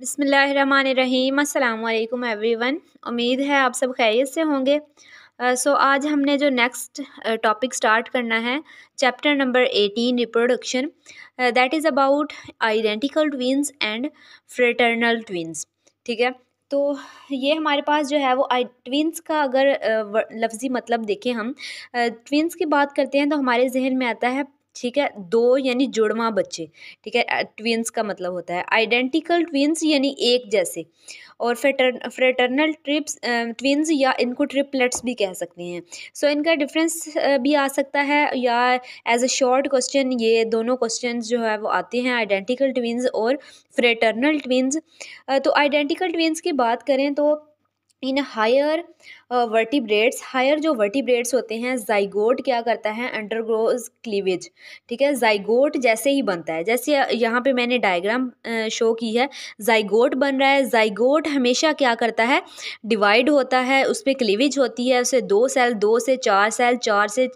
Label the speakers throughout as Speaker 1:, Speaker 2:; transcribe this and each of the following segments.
Speaker 1: बसमीम अल्लाम एवरीवन उम्मीद है आप सब खैरियत से होंगे सो uh, so, आज हमने जो नेक्स्ट टॉपिक स्टार्ट करना है chapter number eighteen reproduction that is about identical twins and fraternal twins ठीक है तो ये हमारे पास जो है वो ट्विंस का अगर लफ्ज़ी मतलब देखें हम ट्विन्स की बात करते हैं तो हमारे जहन में आता है ठीक है दो यानी जुड़वा बच्चे ठीक है ट्विंस का मतलब होता है आइडेंटिकल ट्विंस यानी एक जैसे और फ्रेटर फ्रेटरनल ट्रिप्स ट्विंस या इनको ट्रिपलेट्स भी कह सकते हैं सो so, इनका डिफरेंस भी आ सकता है या एज अ शॉर्ट क्वेश्चन ये दोनों क्वेश्चन जो है वो आते हैं आइडेंटिकल ट्विंस और फ्रेटरनल ट्विंस तो आइडेंटिकल ट्विंस की बात करें तो इन हायर वर्टिब्रेट्स हायर जो वर्टिब्रेट्स होते हैं जाइगोट क्या करता है अंडरग्रोज क्लीवेज ठीक है जाइगोट जैसे ही बनता है जैसे यहाँ पे मैंने डायग्राम शो uh, की है जाइगोट बन रहा है जाइगोट हमेशा क्या करता है डिवाइड होता है उस पर क्लीवेज होती है उसे दो सेल दो से चार सेल चार से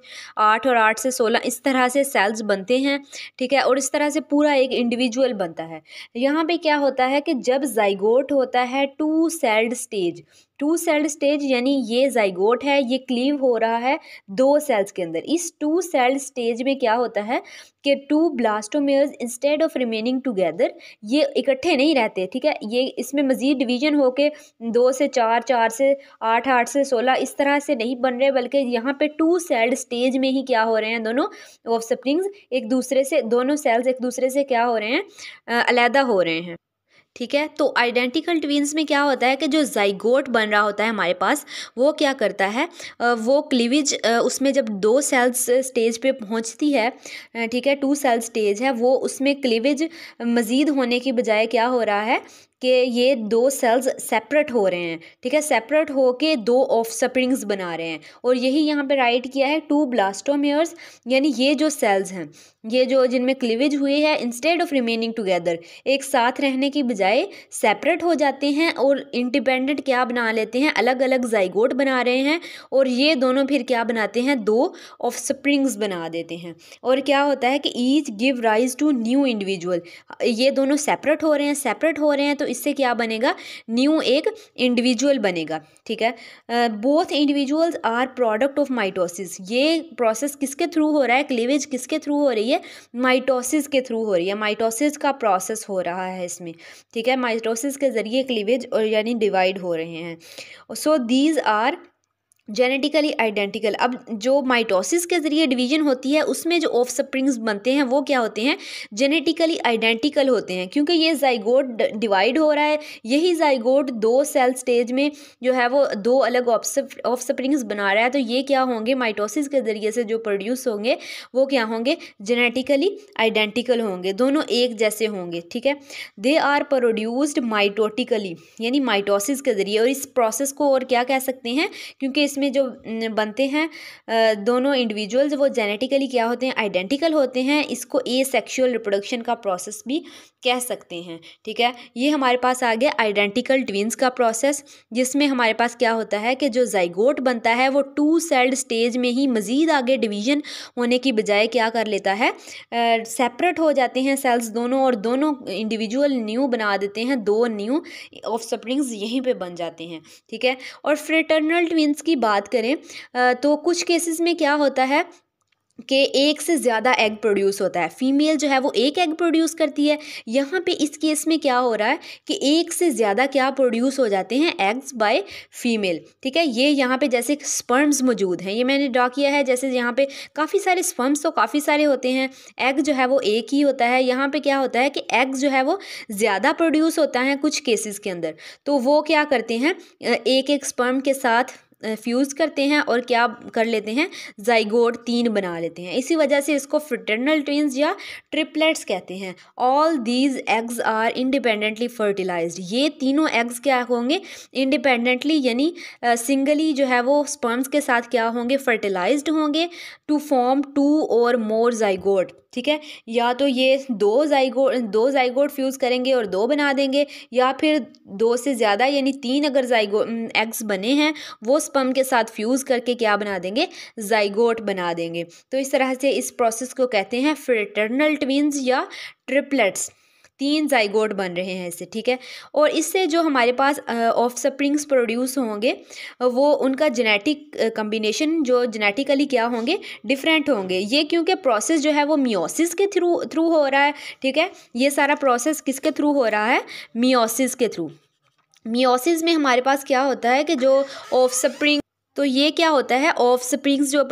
Speaker 1: आठ और आठ से सोलह इस तरह से सेल्स बनते हैं ठीक है और इस तरह से पूरा एक इंडिविजुअल बनता है यहाँ पर क्या होता है कि जब जाइगोट होता है two celled stage two celled stage यानी ये जाइगोट है ये क्लीव हो रहा है दो सेल्स के अंदर इस टू सेल्ड स्टेज में क्या होता है कि two blastomeres instead of remaining together ये इकट्ठे नहीं रहते ठीक है ये इसमें मज़ीद डिवीजन हो के दो से चार चार से आठ आठ से सोलह इस तरह से नहीं बन रहे बल्कि यहाँ पे टू सेल्ड स्टेज में ही क्या हो रहे हैं दोनों ऑफ स्प्रिंग्स एक दूसरे से दोनों सेल्स एक दूसरे से क्या हो रहे हैं अलहदा हो रहे हैं ठीक है तो आइडेंटिकल ट्विन्स में क्या होता है कि जो जाइगोट बन रहा होता है हमारे पास वो क्या करता है वो क्लीविज उसमें जब दो सेल्स स्टेज पे पहुंचती है ठीक है टू सेल्स स्टेज है वो उसमें क्लीविज मज़ीद होने की बजाय क्या हो रहा है कि ये दो सेल्स सेपरेट हो रहे हैं ठीक है सेपरेट हो के दो ऑफ स्प्रिंग्स बना रहे हैं और यही यहाँ पे राइट किया है टू ब्लास्टोमेयर्स यानी ये जो सेल्स हैं ये जो जिनमें क्लिवेज हुई है इंस्टेड ऑफ रिमेनिंग टुगेदर एक साथ रहने की बजाय सेपरेट हो जाते हैं और इंडिपेंडेंट क्या बना लेते हैं अलग अलग जाइगोट बना रहे हैं और ये दोनों फिर क्या बनाते हैं दो ऑफ स्प्रिंग्स बना देते हैं और क्या होता है कि each give rise to new individual ये दोनों सेपरेट हो रहे हैं सेपरेट हो रहे हैं तो इससे क्या बनेगा न्यू एक इंडिविजुअल बनेगा ठीक है both individuals are product of mitosis ये प्रोसेस किसके थ्रू हो रहा है क्लीवेज किसके थ्रू हो रही है माइटोसिस के थ्रू हो रही है माइटोसिस का प्रोसेस हो रहा है इसमें ठीक है माइटोसिस के ज़रिए क्लीवेज और यानी डिवाइड हो रहे हैं so these are genetically identical अब जो माइटोसिस के ज़रिए डिवीजन होती है उसमें जो ऑफ स्प्रिंग्स बनते हैं वो क्या होते हैं जेनेटिकली आइडेंटिकल होते हैं क्योंकि ये जाइगोड डिवाइड हो रहा है यही जाइगोड दो सेल स्टेज में जो है वो दो अलग ऑफ स्प्रिंग्स बना रहा है तो ये क्या होंगे माइटोसिस के ज़रिए से जो प्रोड्यूस होंगे वो क्या होंगे जेनेटिकली आइडेंटिकल होंगे दोनों एक जैसे होंगे ठीक है दे आर प्रोड्यूस्ड माइटोटिकली यानी माइटोसिस के ज़रिए और इस प्रोसेस को और क्या कह सकते हैं क्योंकि इसमें जो बनते हैं दोनों इंडिविजुअल्स वो जेनेटिकली क्या होते हैं आइडेंटिकल होते हैं इसको ए सेक्शुअल रिप्रोडक्शन का प्रोसेस भी कह सकते हैं ठीक है ये हमारे पास आ गया आइडेंटिकल ट्विन्स का प्रोसेस जिसमें हमारे पास क्या होता है कि जो जाइगोट बनता है वो टू सेल्ड स्टेज में ही मज़ीद आगे डिवीजन होने की बजाय क्या कर लेता है सेपरेट हो जाते हैं सेल्स दोनों और दोनों इंडिविजुअल न्यू बना देते हैं दो न्यू ऑफ यहीं पर बन जाते हैं ठीक है और फ्रेटर्नल ट्विंस की बात करें तो कुछ केसेस में क्या होता है कि एक से ज़्यादा एग प्रोड्यूस होता है फीमेल जो है वो एक एग प्रोड्यूस करती है यहाँ पे इस केस में क्या हो रहा है कि एक से ज़्यादा क्या प्रोड्यूस हो जाते हैं एग्स बाय फीमेल ठीक है ये यहाँ पे जैसे स्पर्म्स मौजूद हैं ये मैंने ड्रा किया है जैसे यहाँ पे काफ़ी सारे स्पर्म्स तो काफ़ी सारे होते हैं एग जो है वो एक ही होता है यहाँ पर क्या होता है कि एग्स जो है वो ज़्यादा प्रोड्यूस होता है कुछ केसेस के अंदर तो वो क्या करते हैं एक एक स्पर्म के साथ फ्यूज़ करते हैं और क्या कर लेते हैं जाइगोड तीन बना लेते हैं इसी वजह से इसको फ्रिटर्नल ट्विंस या ट्रिपलेट्स कहते हैं all these eggs are independently fertilized ये तीनों एग्स क्या होंगे इंडिपेंडेंटली यानी सिंगली जो है वो स्पर्म्स के साथ क्या होंगे फर्टिलाइज्ड होंगे टू फॉर्म टू और मोर जाइगोड ठीक है या तो ये दो जाइगोड दो जाइगोड फ्यूज़ करेंगे और दो बना देंगे या फिर दो से ज़्यादा यानी तीन अगर जाइगो एग्स बने हैं वो स्पर्म के साथ फ्यूज़ करके क्या बना देंगे जाइगोट बना देंगे तो इस तरह से इस प्रोसेस को कहते हैं फ्रेटर्नल ट्विन्स या ट्रिपलेट्स तीन जाइगोट बन रहे हैं इससे ठीक है और इससे जो हमारे पास ऑफ स्प्रिंग्स प्रोड्यूस होंगे वो उनका जेनेटिक कम्बिनेशन जो जेनेटिकली क्या होंगे डिफरेंट होंगे ये क्योंकि प्रोसेस जो है वो मियोसिस के थ्रू थ्रू हो रहा है ठीक है ये सारा प्रोसेस किसके थ्रू हो रहा है मियोसिस के थ्रू मियोसिस में हमारे पास क्या होता है कि जो ऑफ स्प्रिंग तो ये क्या होता है ऑफ स्प्रिंग्स जो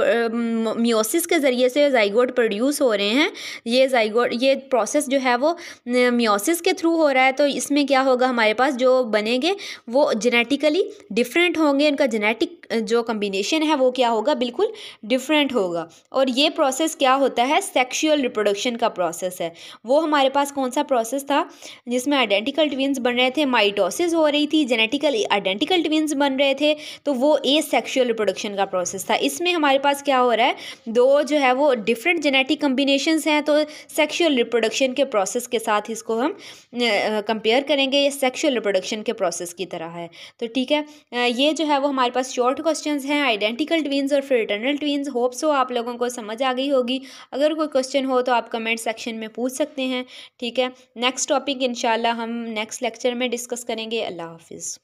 Speaker 1: म्योसिस के ज़रिए से जाइगोट प्रोड्यूस हो रहे हैं ये जाइगोट ये प्रोसेस जो है वो म्योसिस के थ्रू हो रहा है तो इसमें क्या होगा हमारे पास जो बनेंगे वो जेनेटिकली डिफरेंट होंगे उनका जेनेटिक जो कम्बिनेशन है वो क्या होगा बिल्कुल डिफरेंट होगा और ये प्रोसेस क्या होता है सेक्शुअल रिप्रोडक्शन का प्रोसेस है वो हमारे पास कौन सा प्रोसेस था जिसमें आइडेंटिकल ट्विन्स बन रहे थे माइटोसिस हो रही थी जेनेटिकल आइडेंटिकल ट्विन्स बन रहे थे तो वो ए सेक्शुअल रिप्रोडक्शन का प्रोसेस था इसमें हमारे पास क्या हो रहा है दो जो है वो डिफरेंट जेनेटिक कम्बिनेशन हैं तो सेक्शुअल रिप्रोडक्शन के प्रोसेस के साथ इसको हम कंपेयर करेंगे ये सेक्शुअल रिप्रोडक्शन के प्रोसेस की तरह है तो ठीक है ये जो है वो हमारे पास शॉर्ट क्वेश्चन हैं आइडेंटिकल ट्वीन्स और इटर्नल ट्वीन्स होप्स हो आप लोगों को समझ आ गई होगी अगर कोई क्वेश्चन हो तो आप कमेंट सेक्शन में पूछ सकते हैं ठीक है नेक्स्ट टॉपिक इनशाला हम नेक्स्ट लेक्चर में डिस्कस करेंगे अल्लाह हाफिज़